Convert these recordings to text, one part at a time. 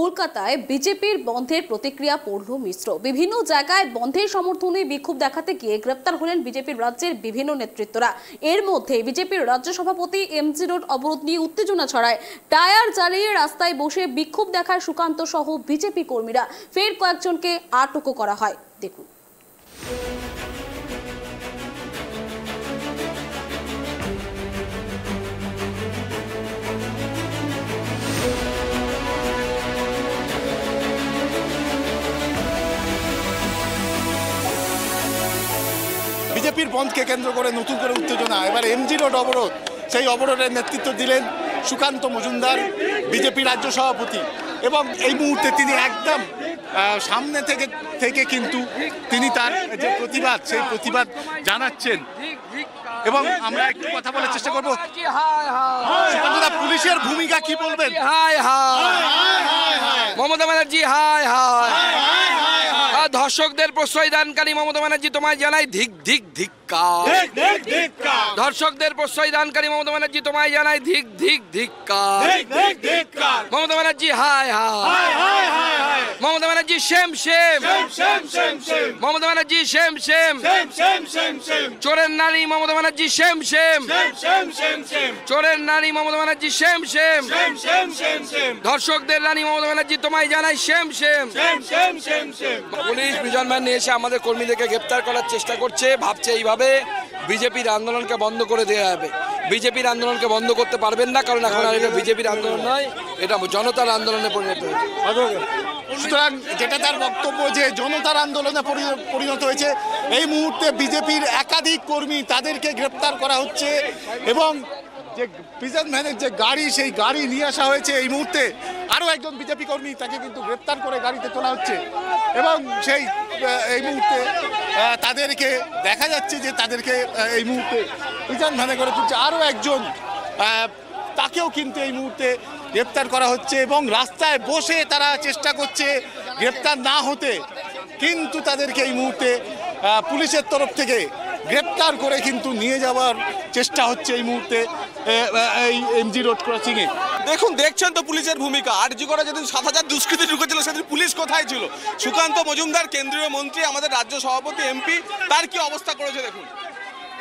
কলকাতায় বিজেপির বন্ধের প্রতিক্রিয়া পড়ল মিশ্র বিভিন্ন জায়গায় বন্ধের সমর্থনে বিক্ষোভ দেখাতে গিয়ে গ্রেপ্তার হলেন বিজেপির রাজ্যের বিভিন্ন নেতৃত্বরা এর মধ্যে বিজেপির রাজ্য সভাপতি এমজি রোড অবরোধ নিয়ে উত্তেজনা ছড়ায় টায়ার জ্বালিয়ে রাস্তায় বসে বিক্ষোভ দেখায় সুকান্ত সহ বিজেপি কর্মীরা ফের কয়েকজনকে আটকও করা হয় দেখুন বিজেপির বন্ধকে কেন্দ্র করে নতুন করে উত্তেজনা এবার এমজির রোড অবরোধ সেই অবরোধের নেতৃত্ব দিলেন সুকান্ত মজুমদার বিজেপি রাজ্য সভাপতি এবং এই মুহূর্তে তিনি একদম সামনে থেকে থেকে কিন্তু তিনি তার যে প্রতিবাদ সেই প্রতিবাদ জানাচ্ছেন এবং আমরা একটু কথা বলার চেষ্টা করবো পুলিশের ভূমিকা কি বলবেন হায় হায় মমতা ব্যানার্জি হায় হায় দর্শকদের প্রশ্রয় দানকারী মমতা ব্যানার্জি তোমায় জানাই ধিক ধিক ধিক্কার ধর্ষকদের প্রশ্রয় দানকারী মমতা ব্যানার্জি তোমায় জানাই ধিক ধিক ধিক্কা মমতা ব্যানার্জি হায় হায় Banerjee shame shame Mamata Banerjee shame shame চোরের নারী মমতা ব্যানার্জি শেম শেম চোরের নারী মমতা ব্যানার্জি শেম শেম ধর্ষকদের রানী মমতা ব্যানার্জি তোমায় জানাই শেম শেম পুলিশ বিজন ম্যান নিয়ে এসে আমাদের কর্মীদেরকে গ্রেপ্তার করার চেষ্টা করছে ভাবছে এইভাবে বিজেপির আন্দোলনকে বন্ধ করে দেওয়া হবে বিজেপির আন্দোলনকে বন্ধ করতে পারবেন না কারণ এখন আর এটা বিজেপির আন্দোলন নয় এটা জনতার আন্দোলনে পরিণত হয়েছে সুতরাং যেটা তার বক্তব্য যে জনতার আন্দোলনে পরিণত হয়েছে এই মুহূর্তে বিজেপির একাধিক কর্মী তাদেরকে গ্রেপ্তার করা হচ্ছে এবং যে প্রিজেন্ট ভ্যানের যে গাড়ি সেই গাড়ি নিয়ে আসা হয়েছে এই মুহূর্তে আরও একজন বিজেপি কর্মী তাকে কিন্তু গ্রেপ্তার করে গাড়িতে তোলা হচ্ছে এবং সেই এই মুহূর্তে তাদেরকে দেখা যাচ্ছে যে তাদেরকে এই মুহূর্তে প্রিজেন্ট ভ্যানে করে তুলছে আরও একজন তাকেও কিন্তু এই মুহূর্তে গ্রেপ্তার করা হচ্ছে এবং রাস্তায় বসে তারা চেষ্টা করছে গ্রেপ্তার না হতে কিন্তু তাদেরকে এই মুহূর্তে পুলিশের তরফ থেকে গ্রেপ্তার করে কিন্তু নিয়ে যাওয়ার চেষ্টা হচ্ছে এই মুহূর্তে এই এমজি রোড ক্রসিংয়ে দেখুন দেখছেন তো পুলিশের ভূমিকা আর জি করা যেদিন সাত হাজার দুষ্কৃতি ঢুকেছিল সেদিন পুলিশ কোথায় ছিল সুকান্ত মজুমদার কেন্দ্রীয় মন্ত্রী আমাদের রাজ্য সভাপতি এমপি তার কি অবস্থা করেছে দেখুন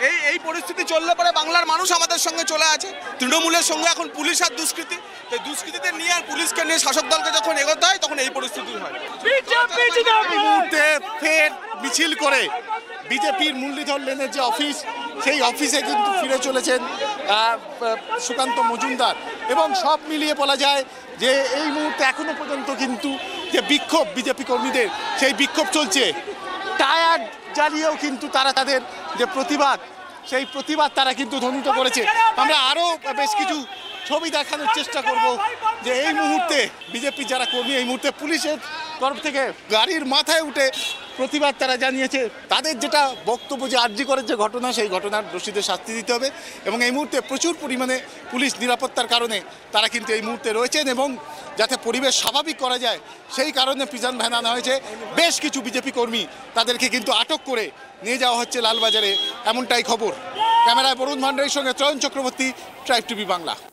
এই এই পরিস্থিতি চললে পরে বাংলার মানুষ আমাদের সঙ্গে চলে আছে তৃণমূলের সঙ্গে এখন পুলিশ আর দুষ্কৃতি তো দুষ্কৃতিদের নিয়ে আর পুলিশকে নিয়ে শাসক দলকে যখন এগোতে হয় তখন এই পরিস্থিতি হয় মুহূর্তে ফের মিছিল করে বিজেপির মুরলীধর লেনের যে অফিস সেই অফিসে কিন্তু ফিরে চলেছেন সুকান্ত মজুমদার এবং সব মিলিয়ে বলা যায় যে এই মুহূর্তে এখনো পর্যন্ত কিন্তু যে বিক্ষোভ বিজেপি কর্মীদের সেই বিক্ষোভ চলছে টায়ার জ্বালিয়েও কিন্তু তারা তাদের যে প্রতিবাদ সেই প্রতিবাদ তারা কিন্তু ধ্বনিত করেছে আমরা আরও বেশ কিছু ছবি দেখানোর চেষ্টা করব যে এই মুহূর্তে বিজেপি যারা কর্মী এই মুহূর্তে পুলিশের তরফ থেকে গাড়ির মাথায় উঠে প্রতিবাদ তারা জানিয়েছে তাদের যেটা বক্তব্য যে আর্জি করে যে ঘটনা সেই ঘটনার দোষীদের শাস্তি দিতে হবে এবং এই মুহূর্তে প্রচুর পরিমাণে পুলিশ নিরাপত্তার কারণে তারা কিন্তু এই মুহূর্তে রয়েছেন এবং যাতে পরিবেশ স্বাভাবিক করা যায় সেই কারণে পিজান ভ্যান আনা হয়েছে বেশ কিছু বিজেপি কর্মী তাদেরকে কিন্তু আটক করে নিয়ে যাওয়া হচ্ছে লালবাজারে এমনটাই খবর ক্যামেরায় বরুণ ভান্ডারের সঙ্গে চয়ন চক্রবর্তী ট্রাইভ টিভি বাংলা